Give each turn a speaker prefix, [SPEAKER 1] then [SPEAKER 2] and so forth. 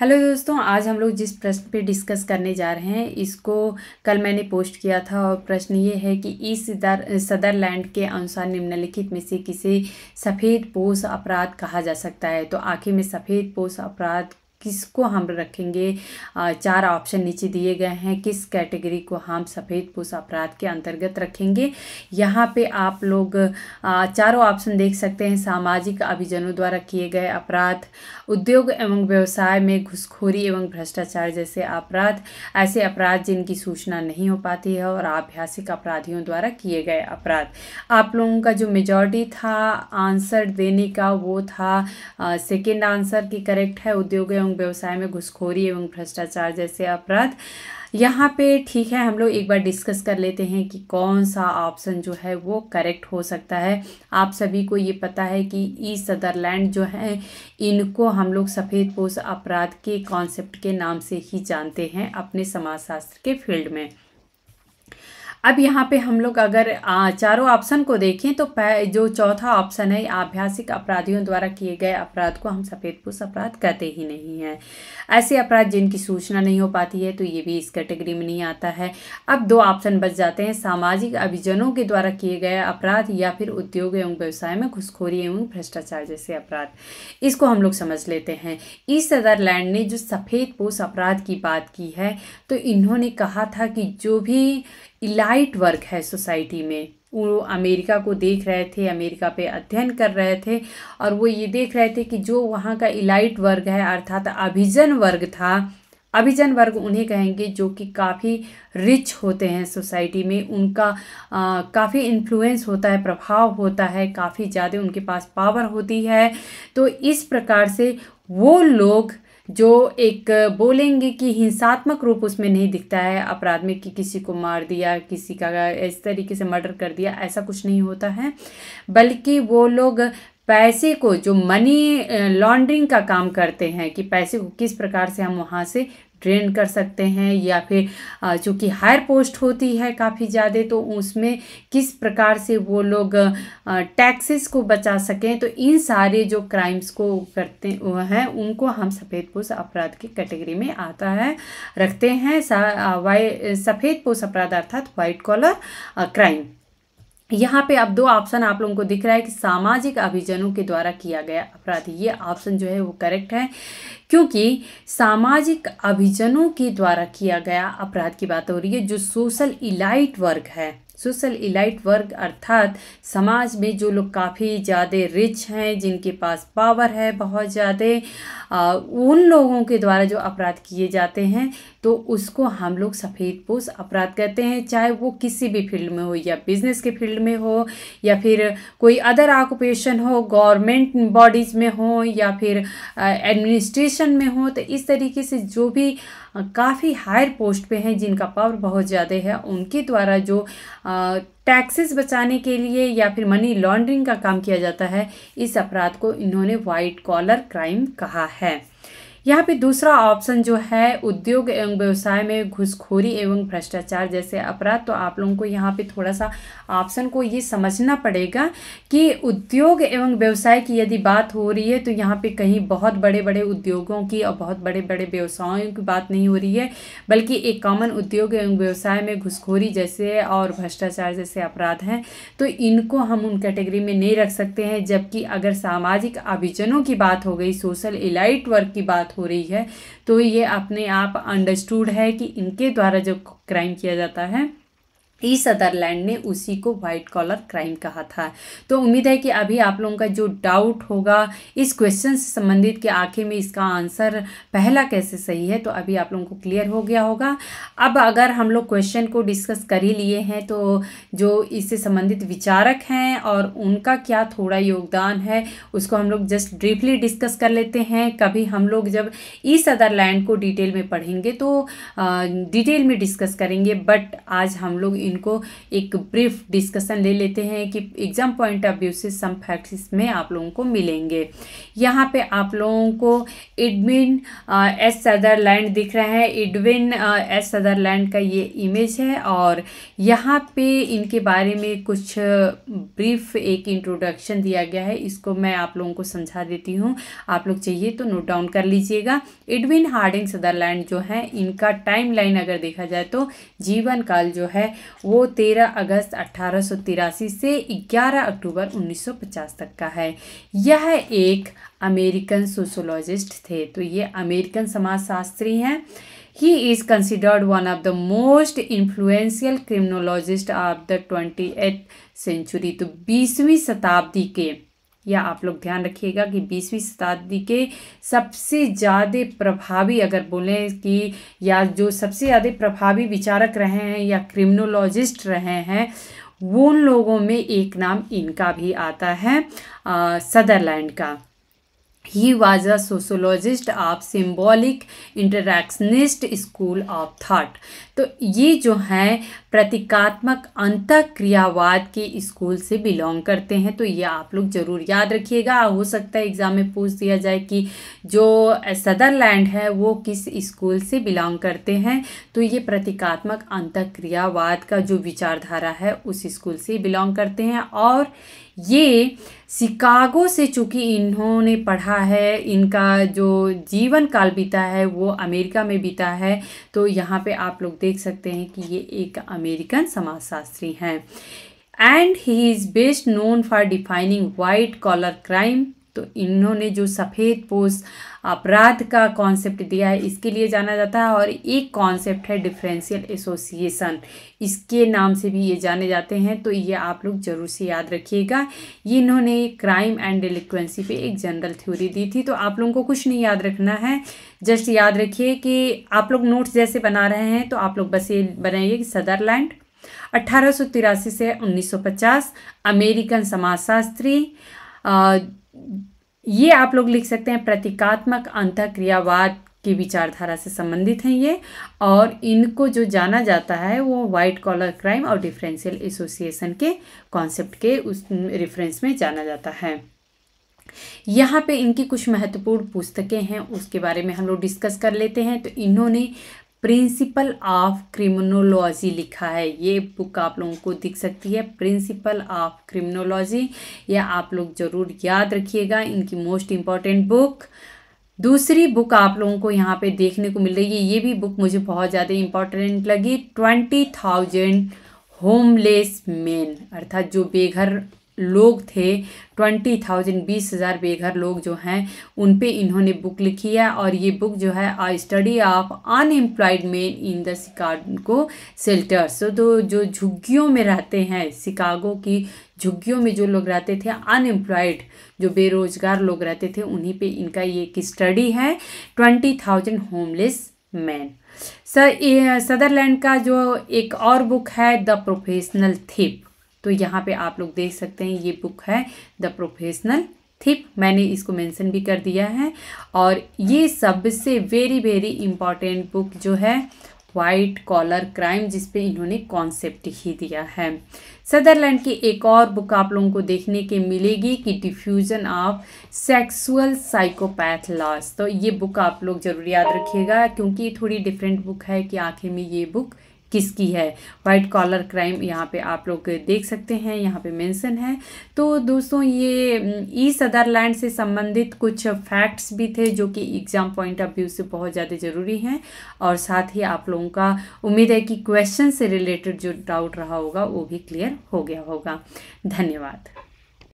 [SPEAKER 1] hello दोस्तों आज हम लोग जिस प्रश्न पे डिस्कस करने जा रहे हैं इसको कल मैंने पोस्ट किया था और प्रश्न ये है कि इस सदरलैंड के अनुसार निम्नलिखित में से किसे सफ़ेद पोष अपराध कहा जा सकता है तो आखिर में सफ़ेद पोष अपराध किसको हम रखेंगे चार ऑप्शन नीचे दिए गए हैं किस कैटेगरी को हम सफ़ेद पुष अपराध के अंतर्गत रखेंगे यहाँ पे आप लोग चारों ऑप्शन देख सकते हैं सामाजिक अभिजनों द्वारा किए गए अपराध उद्योग एवं व्यवसाय में घुसखोरी एवं भ्रष्टाचार जैसे अपराध ऐसे अपराध जिनकी सूचना नहीं हो पाती है और आभ्यासिक अपराधियों द्वारा किए गए अपराध आप लोगों का जो मेजॉरिटी था आंसर देने का वो था सेकेंड आंसर की करेक्ट है उद्योग एवं एवं व्यवसाय में घुसखोरी एवं भ्रष्टाचार जैसे अपराध यहाँ पे ठीक है हम लोग एक बार डिस्कस कर लेते हैं कि कौन सा ऑप्शन जो है वो करेक्ट हो सकता है आप सभी को ये पता है कि ई सदरलैंड जो है इनको हम लोग सफ़ेद पोष अपराध के कॉन्सेप्ट के नाम से ही जानते हैं अपने समाजशास्त्र के फील्ड में अब यहाँ पे हम लोग अगर चारों ऑप्शन को देखें तो जो चौथा ऑप्शन है आभ्यासिक अपराधियों द्वारा किए गए अपराध को हम सफ़ेद पुरुष अपराध कहते ही नहीं हैं ऐसे अपराध जिनकी सूचना नहीं हो पाती है तो ये भी इस कैटेगरी में नहीं आता है अब दो ऑप्शन बच जाते हैं सामाजिक अभिजनों के द्वारा किए गए अपराध या फिर उद्योग एवं व्यवसाय में घुसखोरी एवं भ्रष्टाचार जैसे अपराध इसको हम लोग समझ लेते हैं इस सदरलैंड ने जो सफ़ेद पोष अपराध की बात की है तो इन्होंने कहा था कि जो भी इलाइट वर्ग है सोसाइटी में वो अमेरिका को देख रहे थे अमेरिका पे अध्ययन कर रहे थे और वो ये देख रहे थे कि जो वहाँ का इलाइट वर्ग है अर्थात अभिजन वर्ग था अभिजन वर्ग उन्हें कहेंगे जो कि काफ़ी रिच होते हैं सोसाइटी में उनका काफ़ी इन्फ्लुएंस होता है प्रभाव होता है काफ़ी ज़्यादा उनके पास पावर होती है तो इस प्रकार से वो लोग जो एक बोलेंगे कि हिंसात्मक रूप उसमें नहीं दिखता है अपराध में कि किसी को मार दिया किसी का इस तरीके से मर्डर कर दिया ऐसा कुछ नहीं होता है बल्कि वो लोग पैसे को जो मनी लॉन्ड्रिंग का काम करते हैं कि पैसे को किस प्रकार से हम वहाँ से ट्रेन कर सकते हैं या फिर चूँकि हायर पोस्ट होती है काफ़ी ज़्यादा तो उसमें किस प्रकार से वो लोग टैक्सेस को बचा सकें तो इन सारे जो क्राइम्स को करते हैं उनको हम सफ़ेद पोष अपराध की कैटेगरी में आता है रखते हैं वाई सफ़ेद पोष अपराध अर्थात वाइट कॉलर क्राइम यहाँ पे अब दो ऑप्शन आप लोगों को दिख रहा है कि सामाजिक अभिजनों के द्वारा किया गया अपराध ये ऑप्शन जो है वो करेक्ट है क्योंकि सामाजिक अभिजनों के द्वारा किया गया अपराध की बात हो रही है जो सोशल इलाइट वर्ग है सोशल इलाइट वर्ग अर्थात समाज में जो लोग काफ़ी ज़्यादा रिच हैं जिनके पास पावर है बहुत ज़्यादा उन लोगों के द्वारा जो अपराध किए जाते हैं तो उसको हम लोग सफ़ेद पोष अपराध कहते हैं चाहे वो किसी भी फील्ड में हो या बिजनेस के फील्ड में हो या फिर कोई अदर ऑक्यूपेशन हो गवर्नमेंट बॉडीज़ में हो या फिर एडमिनिस्ट्रेशन में हो तो इस तरीके से जो भी काफ़ी हायर पोस्ट पे हैं जिनका पावर बहुत ज़्यादा है उनके द्वारा जो टैक्सेस बचाने के लिए या फिर मनी लॉन्ड्रिंग का काम किया जाता है इस अपराध को इन्होंने वाइट कॉलर क्राइम कहा है यहाँ पे दूसरा ऑप्शन जो है उद्योग एवं व्यवसाय में घुसखोरी एवं भ्रष्टाचार जैसे अपराध तो आप लोगों को यहाँ पे थोड़ा सा ऑप्शन को ये समझना पड़ेगा कि उद्योग एवं व्यवसाय की यदि बात हो रही है तो यहाँ पे कहीं बहुत बड़े बड़े उद्योगों की और बहुत बड़े बड़े व्यवसायों की बात नहीं हो रही है बल्कि एक कॉमन उद्योग एवं व्यवसाय में घुसखोरी जैसे और भ्रष्टाचार जैसे अपराध हैं तो इनको हम उन कैटेगरी में नहीं रख सकते हैं जबकि अगर सामाजिक अभिजनों की बात हो गई सोशल इलाइट वर्क की बात हो रही है तो ये अपने आप अंडरस्टूड है कि इनके द्वारा जो क्राइम किया जाता है ई सदरलैंड ने उसी को वाइट कॉलर क्राइम कहा था तो उम्मीद है कि अभी आप लोगों का जो डाउट होगा इस क्वेश्चन से संबंधित कि आखिर में इसका आंसर पहला कैसे सही है तो अभी आप लोगों को क्लियर हो गया होगा अब अगर हम लोग क्वेश्चन को डिस्कस कर ही लिए हैं तो जो इससे संबंधित विचारक हैं और उनका क्या थोड़ा योगदान है उसको हम लोग जस्ट ब्रीफली डिस्कस कर लेते हैं कभी हम लोग जब ई सदरलैंड को डिटेल में पढ़ेंगे तो डिटेल में डिस्कस करेंगे बट आज हम लोग इनको एक ब्रीफ डिस्कशन ले लेते हैं कि एग्ज़ाम पॉइंट ऑफ व्यू से सम फैक्ट्स इसमें आप लोगों को मिलेंगे यहाँ पे आप लोगों को एडमिन एस सदरलैंड दिख रहा है एडविन एस सदरलैंड का ये इमेज है और यहाँ पे इनके बारे में कुछ ब्रीफ uh, एक इंट्रोडक्शन दिया गया है इसको मैं आप लोगों को समझा देती हूँ आप लोग चाहिए तो नोट डाउन कर लीजिएगा एडविन हार्डिंग सदरलैंड जो है इनका टाइम लाइन अगर देखा जाए तो जीवन काल जो है वो 13 अगस्त अट्ठारह से 11 अक्टूबर 1950 तक का है यह एक अमेरिकन सोशोलॉजिस्ट थे तो ये अमेरिकन समाजशास्त्री हैं he is considered one of the most influential criminologist of the twenty century तो बीसवीं शताब्दी के या आप लोग ध्यान रखिएगा कि बीसवीं शताब्दी के सबसे ज़्यादा प्रभावी अगर बोलें कि या जो सबसे ज़्यादा प्रभावी विचारक रहे हैं या क्रिमिनोलॉजिस्ट रहे हैं उन लोगों में एक नाम इनका भी आता है सदरलैंड का he was a sociologist of symbolic interactionist school of thought तो ये जो है प्रतीकात्मक अंत क्रियावाद के स्कूल से बिलोंग करते हैं तो ये आप लोग ज़रूर याद रखिएगा हो सकता है एग्ज़ाम में पूछ दिया जाए कि जो सदरलैंड है वो किस स्कूल से बिलोंग करते हैं तो ये प्रतीकात्मक अंत क्रियावाद का जो विचारधारा है उस स्कूल से बिलोंग करते हैं और ये शिकागो से चूँकि इन्होंने पढ़ा है इनका जो जीवन काल बीता है वो अमेरिका में बीता है तो यहाँ पे आप लोग देख देख सकते हैं कि ये एक अमेरिकन समाजशास्त्री हैं and he is best known for defining white collar crime तो इन्होंने जो सफ़ेद पोष अपराध का कॉन्सेप्ट दिया है इसके लिए जाना जाता है और एक कॉन्सेप्ट है डिफरेंशियल एसोसिएशन इसके नाम से भी ये जाने जाते हैं तो ये आप लोग ज़रूर से याद रखिएगा ये इन्होंने क्राइम एंड डिलिक्वेंसी पे एक जनरल थ्योरी दी थी तो आप लोगों को कुछ नहीं याद रखना है जस्ट याद रखिए कि आप लोग नोट्स जैसे बना रहे हैं तो आप लोग बस ये बनाइए कि सदरलैंड अट्ठारह से उन्नीस अमेरिकन समाजशास्त्री ये आप लोग लिख सकते हैं प्रतीकात्मक अंतक्रियावाद की विचारधारा से संबंधित हैं ये और इनको जो जाना जाता है वो वाइट कॉलर क्राइम और डिफरेंशियल एसोसिएशन के कॉन्सेप्ट के उस रेफरेंस में जाना जाता है यहाँ पे इनकी कुछ महत्वपूर्ण पुस्तकें हैं उसके बारे में हम लोग डिस्कस कर लेते हैं तो इन्होंने प्रिंसिपल ऑफ क्रिमिनोलॉजी लिखा है ये बुक आप लोगों को दिख सकती है प्रिंसिपल ऑफ क्रिमिनोलॉजी यह आप लोग ज़रूर याद रखिएगा इनकी मोस्ट इम्पॉर्टेंट बुक दूसरी बुक आप लोगों को यहाँ पे देखने को मिल रही है ये भी बुक मुझे बहुत ज़्यादा इम्पॉर्टेंट लगी ट्वेंटी थाउजेंड होमलेस मेन अर्थात जो बेघर लोग थे ट्वेंटी थाउजेंड बीस हज़ार बेघर लोग जो हैं उन पे इन्होंने बुक लिखी है और ये बुक जो है a study of unemployed men in the Chicago shelters तो जो झुग्गियों में रहते हैं शिकागो की झुग्गियों में जो लोग रहते थे अनएम्प्लॉयड जो बेरोज़गार लोग रहते थे उन्हीं पे इनका ये एक स्टडी है twenty thousand homeless man sir Sutherland का जो एक और बुक है द प्रोफेशनल थिप तो यहाँ पे आप लोग देख सकते हैं ये बुक है द प्रोफेशनल थिप मैंने इसको मेंशन भी कर दिया है और ये सबसे वेरी वेरी इम्पॉर्टेंट बुक जो है वाइट कॉलर क्राइम जिसपे इन्होंने कॉन्सेप्ट ही दिया है सदरलैंड की एक और बुक आप लोगों को देखने के मिलेगी कि diffusion of sexual psychopath laws तो ये बुक आप लोग जरूर याद रखिएगा क्योंकि थोड़ी डिफरेंट बुक है कि आखिर में ये बुक किसकी है वाइट कॉलर क्राइम यहाँ पे आप लोग देख सकते हैं यहाँ पे मेंशन है तो दोस्तों ये ई mm, सदरलैंड से संबंधित कुछ फैक्ट्स भी थे जो कि एग्ज़ाम पॉइंट ऑफ व्यू से बहुत ज़्यादा ज़रूरी हैं और साथ ही आप लोगों का उम्मीद है कि क्वेश्चन से रिलेटेड जो डाउट रहा होगा वो भी क्लियर हो गया होगा धन्यवाद